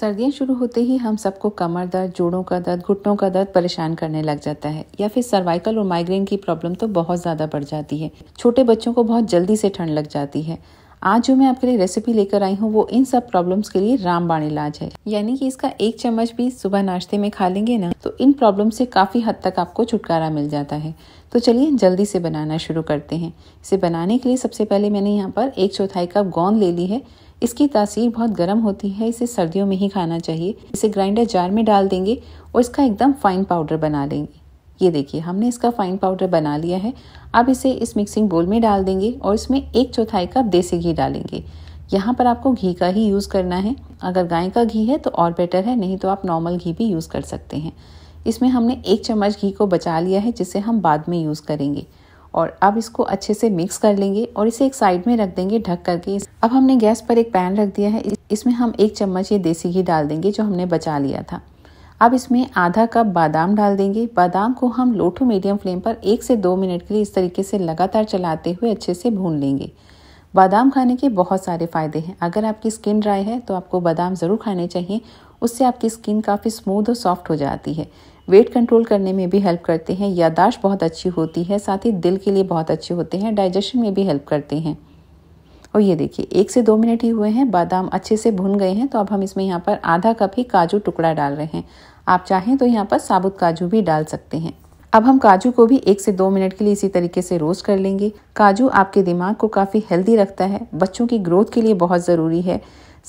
सर्दियाँ शुरू होते ही हम सबको कमर दर्द जोड़ों का दर्द घुटनों का दर्द परेशान करने लग जाता है या फिर सर्वाइकल और माइग्रेन की प्रॉब्लम तो बहुत ज़्यादा बढ़ जाती है छोटे बच्चों को बहुत जल्दी से ठंड लग जाती है आज जो मैं आपके लिए रेसिपी लेकर आई हूँ वो इन सब प्रॉब्लम्स के लिए रामबाण इलाज है यानी कि इसका एक चम्मच भी सुबह नाश्ते में खा लेंगे ना तो इन प्रॉब्लम से काफ़ी हद तक आपको छुटकारा मिल जाता है तो चलिए जल्दी से बनाना शुरू करते हैं इसे बनाने के लिए सबसे पहले मैंने यहाँ पर एक चौथाई कप गोंद ले ली है इसकी तासीर बहुत गर्म होती है इसे सर्दियों में ही खाना चाहिए इसे ग्राइंडर जार में डाल देंगे और इसका एकदम फाइन पाउडर बना लेंगे ये देखिए हमने इसका फाइन पाउडर बना लिया है अब इसे इस मिक्सिंग बोल में डाल देंगे और इसमें एक चौथाई कप देसी घी डालेंगे यहाँ पर आपको घी का ही यूज़ करना है अगर गाय का घी है तो और बेटर है नहीं तो आप नॉर्मल घी भी यूज़ कर सकते हैं इसमें हमने एक चम्मच घी को बचा लिया है जिसे हम बाद में यूज़ करेंगे और अब इसको अच्छे से मिक्स कर लेंगे और इसे एक साइड में रख देंगे ढक करके अब हमने गैस पर एक पैन रख दिया है इसमें हम एक चम्मच ये देसी घी डाल देंगे जो हमने बचा लिया था अब इसमें आधा कप बादाम डाल देंगे बादाम को हम लो टू मीडियम फ्लेम पर एक से दो मिनट के लिए इस तरीके से लगातार चलाते हुए अच्छे से भून लेंगे बादाम खाने के बहुत सारे फ़ायदे हैं अगर आपकी स्किन ड्राई है तो आपको बादाम ज़रूर खाने चाहिए उससे आपकी स्किन काफ़ी स्मूथ और सॉफ्ट हो जाती है वेट कंट्रोल करने में भी हेल्प करते हैं यादाश्त बहुत अच्छी होती है साथ ही दिल के लिए बहुत अच्छे होते हैं डाइजेशन में भी हेल्प करते हैं और ये देखिए एक से दो मिनट ही हुए हैं बादाम अच्छे से भुन गए हैं तो अब हम इसमें यहाँ पर आधा कप ही काजू टुकड़ा डाल रहे हैं आप चाहें तो यहाँ पर साबुत काजू भी डाल सकते हैं अब हम काजू को भी एक से दो मिनट के लिए इसी तरीके से रोस्ट कर लेंगे काजू आपके दिमाग को काफ़ी हेल्दी रखता है बच्चों की ग्रोथ के लिए बहुत ज़रूरी है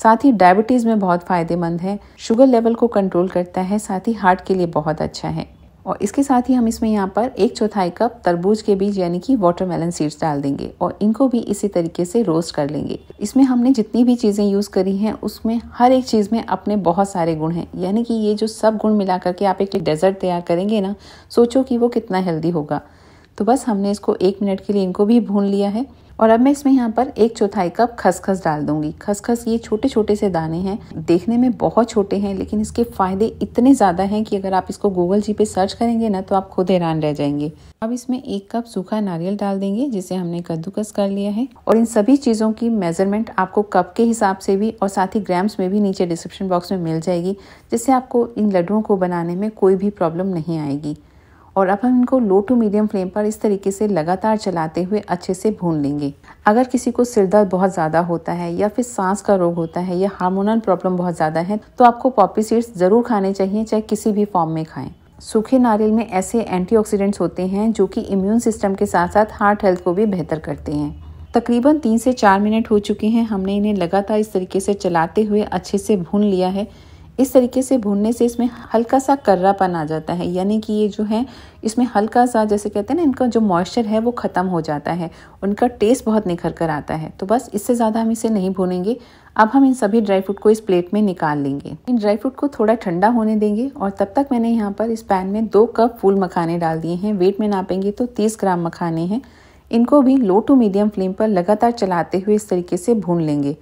साथ ही डायबिटीज़ में बहुत फ़ायदेमंद है शुगर लेवल को कंट्रोल करता है साथ ही हार्ट के लिए बहुत अच्छा है और इसके साथ ही हम इसमें यहाँ पर एक चौथाई कप तरबूज के बीज यानी कि वाटरमेलन सीड्स डाल देंगे और इनको भी इसी तरीके से रोस्ट कर लेंगे इसमें हमने जितनी भी चीज़ें यूज़ करी हैं उसमें हर एक चीज़ में अपने बहुत सारे गुण हैं यानी कि ये जो सब गुण मिला करके आप एक डेजर्ट तैयार करेंगे ना सोचो कि वो कितना हेल्दी होगा तो बस हमने इसको एक मिनट के लिए इनको भी भून लिया है और अब मैं इसमें यहाँ पर एक चौथाई कप खसखस डाल दूंगी खसखस ये छोटे छोटे से दाने हैं देखने में बहुत छोटे हैं लेकिन इसके फायदे इतने ज़्यादा हैं कि अगर आप इसको गूगल जी पे सर्च करेंगे ना तो आप खुद हैरान रह जाएंगे अब इसमें एक कप सूखा नारियल डाल देंगे जिसे हमने कद्दूकस कर लिया है और इन सभी चीज़ों की मेजरमेंट आपको कप के हिसाब से भी और साथ ही ग्राम्स में भी नीचे डिस्क्रिप्शन बॉक्स में मिल जाएगी जिससे आपको इन लड्डुओं को बनाने में कोई भी प्रॉब्लम नहीं आएगी और अब हम इनको लो टू मीडियम फ्लेम पर इस तरीके से लगातार चलाते हुए अच्छे से भून लेंगे अगर किसी को सिरदर्द बहुत ज़्यादा होता है या फिर सांस का रोग होता है या हार्मोनल प्रॉब्लम बहुत ज़्यादा है तो आपको पॉपी सीड्स ज़रूर खाने चाहिए चाहे किसी भी फॉर्म में खाएं सूखे नारियल में ऐसे एंटीऑक्सीडेंट्स होते हैं जो कि इम्यून सिस्टम के साथ साथ हार्ट हेल्थ को भी बेहतर करते हैं तकरीबन तीन से चार मिनट हो चुके हैं हमने इन्हें लगातार इस तरीके से चलाते हुए अच्छे से भून लिया है इस तरीके से भूनने से इसमें हल्का सा कर्रापन आ जाता है यानी कि ये जो है इसमें हल्का सा जैसे कहते हैं ना इनका जो मॉइस्चर है वो ख़त्म हो जाता है उनका टेस्ट बहुत निखर कर आता है तो बस इससे ज़्यादा हम इसे नहीं भूनेंगे अब हम इन सभी ड्राई फ्रूट को इस प्लेट में निकाल लेंगे इन ड्राई फ्रूट को थोड़ा ठंडा होने देंगे और तब तक मैंने यहाँ पर इस पैन में दो कप फूल मखाने डाल दिए हैं वेट में नापेंगे तो तीस ग्राम मखाने हैं इनको भी लो टू मीडियम फ्लेम पर लगातार चलाते हुए इस तरीके से भून लेंगे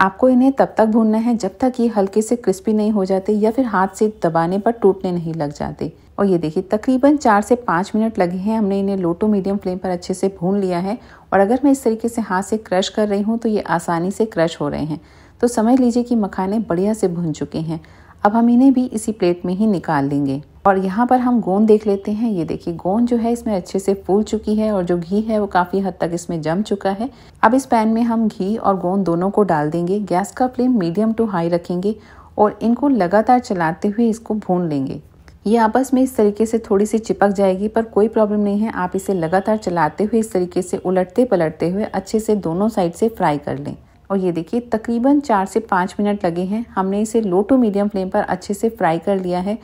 आपको इन्हें तब तक भूनना है जब तक ये हल्के से क्रिस्पी नहीं हो जाते या फिर हाथ से दबाने पर टूटने नहीं लग जाते और ये देखिए तकरीबन चार से पाँच मिनट लगे हैं हमने इन्हें लो टू मीडियम फ्लेम पर अच्छे से भून लिया है और अगर मैं इस तरीके से हाथ से क्रश कर रही हूँ तो ये आसानी से क्रश हो रहे हैं तो समझ लीजिए कि मखाने बढ़िया से भून चुके हैं अब हम इन्हें भी इसी प्लेट में ही निकाल लेंगे और यहाँ पर हम गोंद देख लेते हैं ये देखिए गोंद जो है इसमें अच्छे से फूल चुकी है और जो घी है वो काफ़ी हद तक इसमें जम चुका है अब इस पैन में हम घी और गोंद दोनों को डाल देंगे गैस का फ्लेम मीडियम टू हाई रखेंगे और इनको लगातार चलाते हुए इसको भून लेंगे ये आपस में इस तरीके से थोड़ी सी चिपक जाएगी पर कोई प्रॉब्लम नहीं है आप इसे लगातार चलाते हुए इस तरीके से उलटते पलटते हुए अच्छे से दोनों साइड से फ्राई कर लें और ये देखिए तकरीबन चार से पाँच मिनट लगे हैं हमने इसे लो टू मीडियम फ्लेम पर अच्छे से फ्राई कर लिया है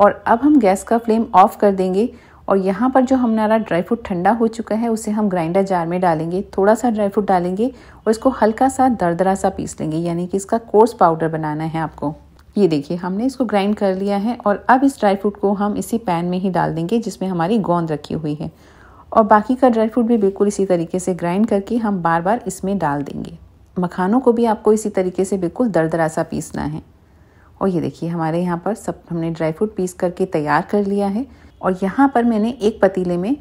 और अब हम गैस का फ्लेम ऑफ कर देंगे और यहाँ पर जो हमारा ड्राई फ्रूट ठंडा हो चुका है उसे हम ग्राइंडर जार में डालेंगे थोड़ा सा ड्राई फ्रूट डालेंगे और इसको हल्का सा दरदरा सा पीस लेंगे यानी कि इसका कोर्स पाउडर बनाना है आपको ये देखिए हमने इसको ग्राइंड कर लिया है और अब इस ड्राई फ्रूट को हम इसी पैन में ही डाल देंगे जिसमें हमारी गोंद रखी हुई है और बाकी का ड्राई फ्रूट भी बिल्कुल इसी तरीके से ग्राइंड करके हम बार बार इसमें डाल देंगे मखानों को भी आपको इसी तरीके से बिल्कुल दरदरा सा पीसना है और ये देखिए हमारे यहाँ पर सब हमने ड्राई फ्रूट पीस करके तैयार कर लिया है और यहाँ पर मैंने एक पतीले में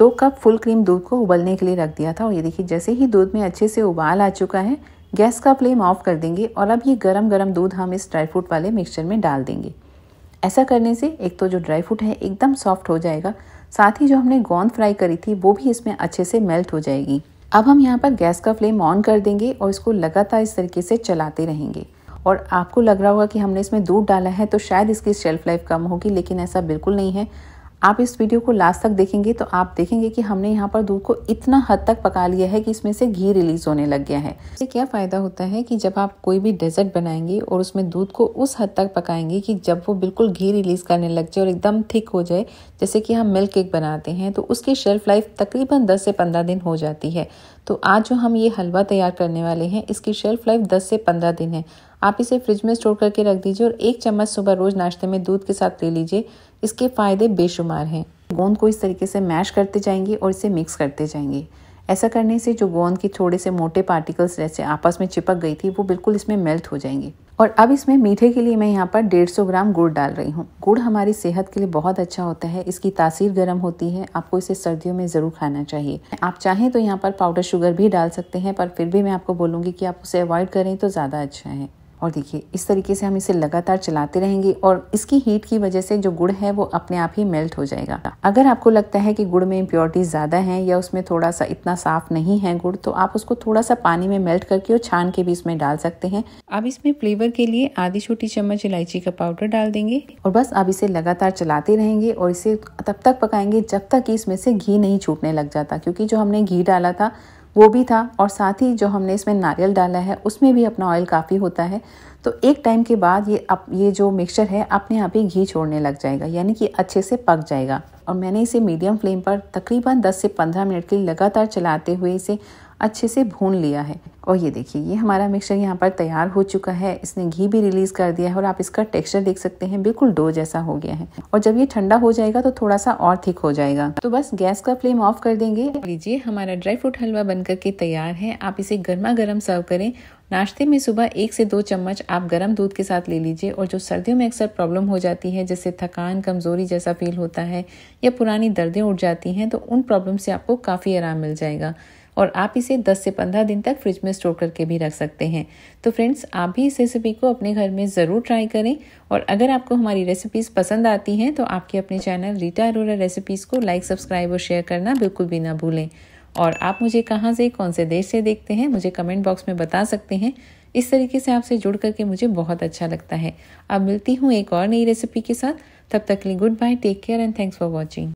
दो कप फुल क्रीम दूध को उबलने के लिए रख दिया था और ये देखिए जैसे ही दूध में अच्छे से उबाल आ चुका है गैस का फ्लेम ऑफ कर देंगे और अब ये गरम गरम दूध हम इस ड्राई फ्रूट वाले मिक्सचर में डाल देंगे ऐसा करने से एक तो जो ड्राई फ्रूट है एकदम सॉफ्ट हो जाएगा साथ ही जो हमने गोंद फ्राई करी थी वो भी इसमें अच्छे से मेल्ट हो जाएगी अब हम यहाँ पर गैस का फ्लेम ऑन कर देंगे और इसको लगातार इस तरीके से चलाते रहेंगे और आपको लग रहा होगा कि हमने इसमें दूध डाला है तो शायद इसकी शेल्फ लाइफ कम होगी लेकिन ऐसा बिल्कुल नहीं है आप इस वीडियो को लास्ट तक देखेंगे तो आप देखेंगे कि हमने यहाँ पर दूध को इतना हद तक पका लिया है कि इसमें से घी रिलीज होने लग गया है इससे क्या फ़ायदा होता है कि जब आप कोई भी डेजर्ट बनाएंगे और उसमें दूध को उस हद तक पकाएंगे कि जब वो बिल्कुल घी रिलीज करने लग जाए और एकदम थिक हो जाए जैसे कि हम मिल्क केक बनाते हैं तो उसकी शेल्फ लाइफ तकरीबन दस से पंद्रह दिन हो जाती है तो आज जो हम ये हलवा तैयार करने वाले हैं इसकी शेल्फ लाइफ दस से पंद्रह दिन है आप इसे फ्रिज में स्टोर करके रख दीजिए और एक चम्मच सुबह रोज नाश्ते में दूध के साथ ले लीजिए इसके फ़ायदे बेशुमार हैं गोंद को इस तरीके से मैश करते जाएंगे और इसे मिक्स करते जाएंगे ऐसा करने से जो गोंद के थोड़े से मोटे पार्टिकल्स जैसे आपस में चिपक गई थी वो बिल्कुल इसमें मेल्ट हो जाएंगे और अब इसमें मीठे के लिए मैं यहाँ पर 150 ग्राम गुड़ डाल रही हूँ गुड़ हमारी सेहत के लिए बहुत अच्छा होता है इसकी तासीर गर्म होती है आपको इसे सर्दियों में ज़रूर खाना चाहिए आप चाहें तो यहाँ पर पाउडर शुगर भी डाल सकते हैं पर फिर भी मैं आपको बोलूँगी कि आप उसे अवॉइड करें तो ज़्यादा अच्छा है और देखिए इस तरीके से हम इसे लगातार चलाते रहेंगे और इसकी हीट की वजह से जो गुड़ है वो अपने आप ही मेल्ट हो जाएगा अगर आपको लगता है कि गुड़ में इम्प्योरिटीज ज़्यादा हैं या उसमें थोड़ा सा इतना साफ नहीं है गुड़ तो आप उसको थोड़ा सा पानी में मेल्ट करके और छान के भी इसमें डाल सकते हैं अब इसमें फ्लेवर के लिए आधी छोटी चम्मच इलायची का पाउडर डाल देंगे और बस आप इसे लगातार चलाते रहेंगे और इसे तब तक पकाएंगे जब तक इसमें से घी नहीं छूटने लग जाता क्योंकि जो हमने घी डाला था वो भी था और साथ ही जो हमने इसमें नारियल डाला है उसमें भी अपना ऑयल काफ़ी होता है तो एक टाइम के बाद ये अप ये जो मिक्सचर है अपने आप ही घी छोड़ने लग जाएगा यानी कि अच्छे से पक जाएगा और मैंने इसे मीडियम फ्लेम पर तकरीबन 10 से 15 मिनट के लिए लगातार चलाते हुए इसे अच्छे से भून लिया है और ये देखिए ये हमारा मिक्सचर यहाँ पर तैयार हो चुका है इसने घी भी रिलीज कर दिया है और आप इसका टेक्सचर देख सकते हैं बिल्कुल डो जैसा हो गया है और जब ये ठंडा हो जाएगा तो थोड़ा सा और थिक हो जाएगा तो बस गैस का फ्लेम ऑफ कर देंगे लीजिए हमारा ड्राई फ्रूट हलवा बन करके तैयार है आप इसे गर्मा गर्म सर्व करें नाश्ते में सुबह एक से दो चम्मच आप गर्म दूध के साथ ले लीजिए और जो सर्दियों में अक्सर प्रॉब्लम हो जाती है जैसे थकान कमजोरी जैसा फील होता है या पुरानी दर्दें उठ जाती हैं तो उन प्रॉब्लम से आपको काफ़ी आराम मिल जाएगा और आप इसे 10 से 15 दिन तक फ्रिज में स्टोर करके भी रख सकते हैं तो फ्रेंड्स आप भी इस रेसिपी को अपने घर में ज़रूर ट्राई करें और अगर आपको हमारी रेसिपीज़ पसंद आती हैं तो आपके अपने चैनल रीटा अरोरा रेसिपीज़ को लाइक सब्सक्राइब और शेयर करना बिल्कुल भी ना भूलें और आप मुझे कहाँ से कौन से देश से देखते हैं मुझे कमेंट बॉक्स में बता सकते हैं इस तरीके से आपसे जुड़ करके मुझे बहुत अच्छा लगता है अब मिलती हूँ एक और नई रेसिपी के साथ तब तक के लिए good bye take care and thanks for watching